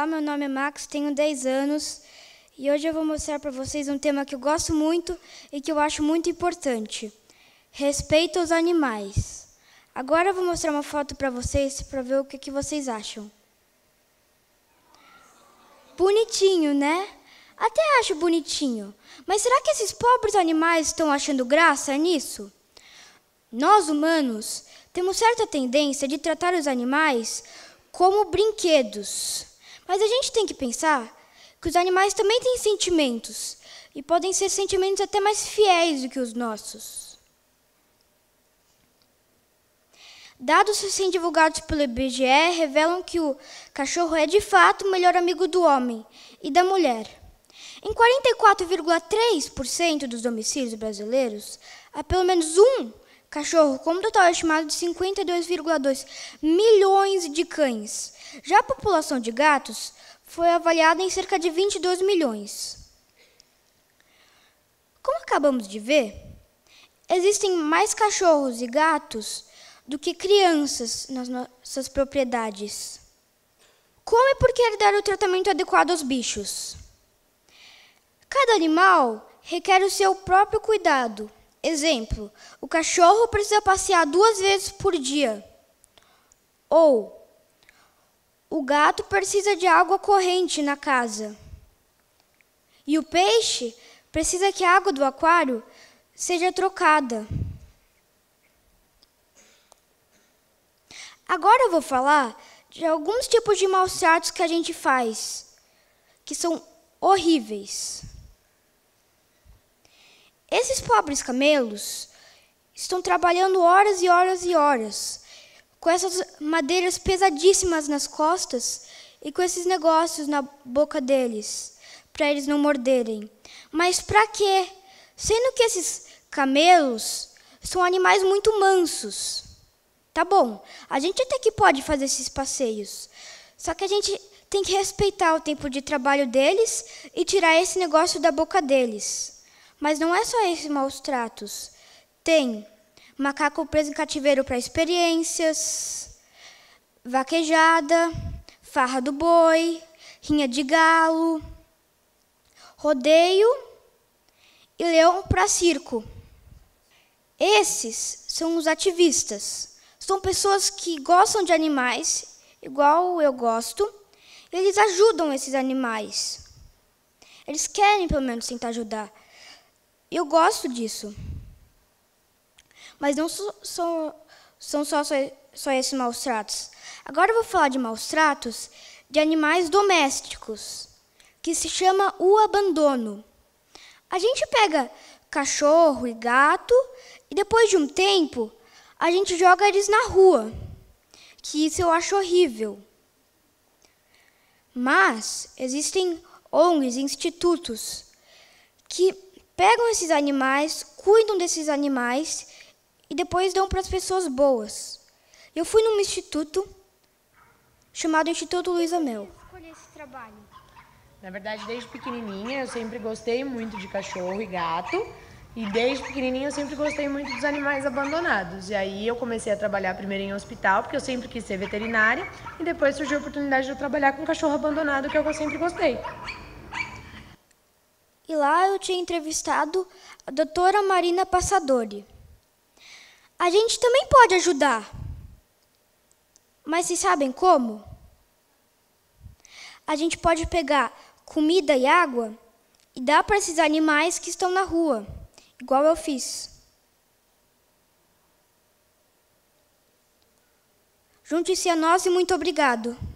Olá, meu nome é Max, tenho 10 anos e hoje eu vou mostrar para vocês um tema que eu gosto muito e que eu acho muito importante: respeito aos animais. Agora eu vou mostrar uma foto para vocês para ver o que, que vocês acham. Bonitinho, né? Até acho bonitinho. Mas será que esses pobres animais estão achando graça nisso? Nós, humanos, temos certa tendência de tratar os animais como brinquedos. Mas a gente tem que pensar que os animais também têm sentimentos e podem ser sentimentos até mais fiéis do que os nossos. Dados recém divulgados pelo IBGE revelam que o cachorro é de fato o melhor amigo do homem e da mulher. Em 44,3% dos domicílios brasileiros, há pelo menos um cachorro, com um total é estimado de 52,2 milhões de cães. Já a população de gatos foi avaliada em cerca de 22 milhões. Como acabamos de ver, existem mais cachorros e gatos do que crianças nas nossas propriedades. Como e por que dar o tratamento adequado aos bichos? Cada animal requer o seu próprio cuidado. Exemplo: o cachorro precisa passear duas vezes por dia. Ou o gato precisa de água corrente na casa. E o peixe precisa que a água do aquário seja trocada. Agora eu vou falar de alguns tipos de maus tratos que a gente faz, que são horríveis. Esses pobres camelos estão trabalhando horas e horas e horas, com essas madeiras pesadíssimas nas costas e com esses negócios na boca deles, para eles não morderem. Mas para quê? Sendo que esses camelos são animais muito mansos. Tá bom, a gente até que pode fazer esses passeios, só que a gente tem que respeitar o tempo de trabalho deles e tirar esse negócio da boca deles. Mas não é só esses maus tratos. Tem macaco preso em cativeiro para experiências, vaquejada, farra do boi, rinha de galo, rodeio e leão para circo. Esses são os ativistas. São pessoas que gostam de animais, igual eu gosto, e eles ajudam esses animais. Eles querem, pelo menos, tentar ajudar. Eu gosto disso. Mas não so, so, são só, só, só esses maus tratos. Agora eu vou falar de maus tratos de animais domésticos, que se chama o abandono. A gente pega cachorro e gato e depois de um tempo a gente joga eles na rua, que isso eu acho horrível. Mas existem ONGs, institutos que pegam esses animais, cuidam desses animais e depois dão para as pessoas boas. Eu fui num instituto chamado Instituto Luiz Mel. Escolheu esse trabalho. Na verdade, desde pequenininha eu sempre gostei muito de cachorro e gato. E desde pequenininha eu sempre gostei muito dos animais abandonados. E aí eu comecei a trabalhar primeiro em hospital, porque eu sempre quis ser veterinária, e depois surgiu a oportunidade de eu trabalhar com cachorro abandonado, que é o que eu sempre gostei e lá eu tinha entrevistado a doutora Marina Passadori. A gente também pode ajudar. Mas vocês sabem como? A gente pode pegar comida e água e dar para esses animais que estão na rua, igual eu fiz. Junte-se a nós e muito obrigado.